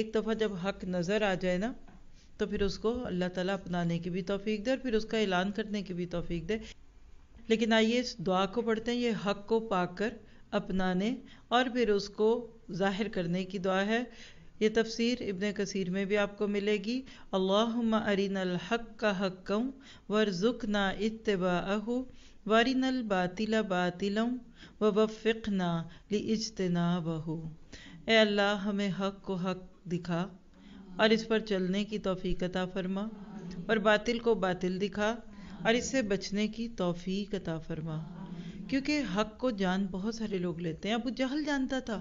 एक दफ़ा जब हक नज़र आ जाए ना तो फिर उसको अल्लाह ताला अपनाने की भी तोफ़ी दे और फिर उसका ऐलान करने की भी तोफ़ी दे लेकिन आइए इस दुआ को पढ़ते हैं ये हक को पाकर अपनाने और फिर उसको ज़ाहिर करने की दुआ है ये तफसीर इबन कसीर में भी आपको मिलेगी अल्लाह अरिनल हक का हक्कों वरजुक ना इतबा अहू वारिनल बातिला बातिलों व वफ़िक ना ली इजतना बहू ए अल्लाह हमें हक को हक दिखा और इस पर चलने की तोफ़ी अता फरमा और बातिल को बातिल दिखा और इससे बचने की तोफ़ी अता फरमा क्योंकि हक को जान बहुत सारे लोग लेते हैं अबू जहल जानता था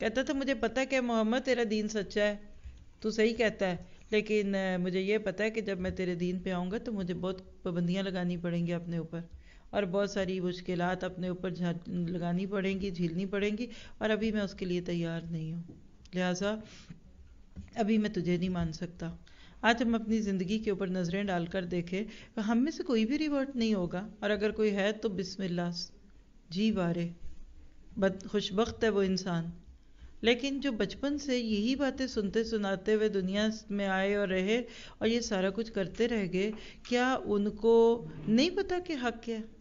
कहता था मुझे पता है कि मोहम्मद तेरा दीन सच्चा है तू सही कहता है लेकिन मुझे ये पता है कि जब मैं तेरे दीन पे आऊँगा तो मुझे बहुत पाबंदियाँ लगानी पड़ेंगी अपने ऊपर और बहुत सारी मुश्किल अपने ऊपर लगानी पड़ेंगी झीलनी पड़ेंगी और अभी मैं उसके लिए तैयार नहीं हूँ लिहाजा अभी मैं तुझे नहीं मान सकता आज हम अपनी ज़िंदगी के ऊपर नज़रें डालकर देखें तो हम में से कोई भी रिवर्ट नहीं होगा और अगर कोई है तो बिसमिल्ला जी वारे बद खुशबक है वो इंसान लेकिन जो बचपन से यही बातें सुनते सुनाते हुए दुनिया में आए और रहे और ये सारा कुछ करते रह गए क्या उनको नहीं पता कि हक क्या है